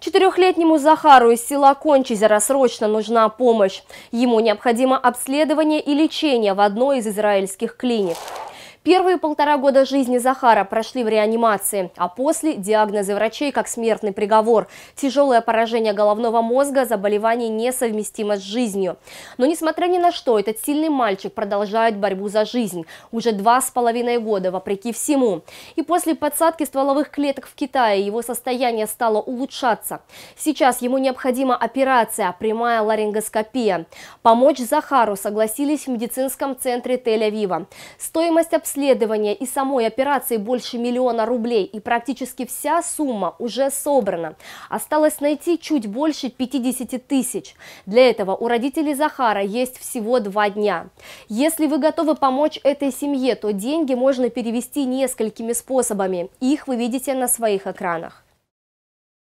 Четырехлетнему Захару из села Кончизера срочно нужна помощь. Ему необходимо обследование и лечение в одной из израильских клиник. Первые полтора года жизни Захара прошли в реанимации, а после – диагнозы врачей как смертный приговор. Тяжелое поражение головного мозга, заболевание несовместимо с жизнью. Но несмотря ни на что, этот сильный мальчик продолжает борьбу за жизнь. Уже два с половиной года, вопреки всему. И после подсадки стволовых клеток в Китае его состояние стало улучшаться. Сейчас ему необходима операция а – прямая ларингоскопия. Помочь Захару согласились в медицинском центре Тель-Авива. Стоимость обследования расследования и самой операции больше миллиона рублей, и практически вся сумма уже собрана. Осталось найти чуть больше 50 тысяч. Для этого у родителей Захара есть всего два дня. Если вы готовы помочь этой семье, то деньги можно перевести несколькими способами. Их вы видите на своих экранах.